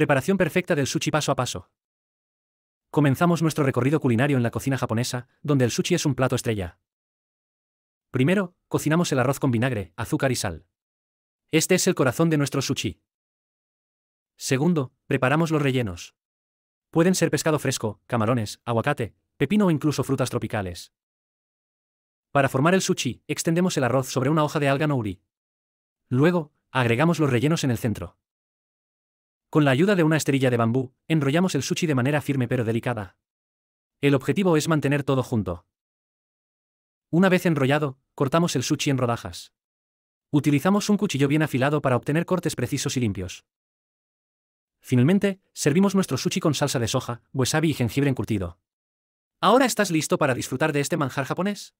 Preparación perfecta del sushi paso a paso. Comenzamos nuestro recorrido culinario en la cocina japonesa, donde el sushi es un plato estrella. Primero, cocinamos el arroz con vinagre, azúcar y sal. Este es el corazón de nuestro sushi. Segundo, preparamos los rellenos. Pueden ser pescado fresco, camarones, aguacate, pepino o incluso frutas tropicales. Para formar el sushi, extendemos el arroz sobre una hoja de alga nori. Luego, agregamos los rellenos en el centro. Con la ayuda de una esterilla de bambú, enrollamos el sushi de manera firme pero delicada. El objetivo es mantener todo junto. Una vez enrollado, cortamos el sushi en rodajas. Utilizamos un cuchillo bien afilado para obtener cortes precisos y limpios. Finalmente, servimos nuestro sushi con salsa de soja, wasabi y jengibre encurtido. ¿Ahora estás listo para disfrutar de este manjar japonés?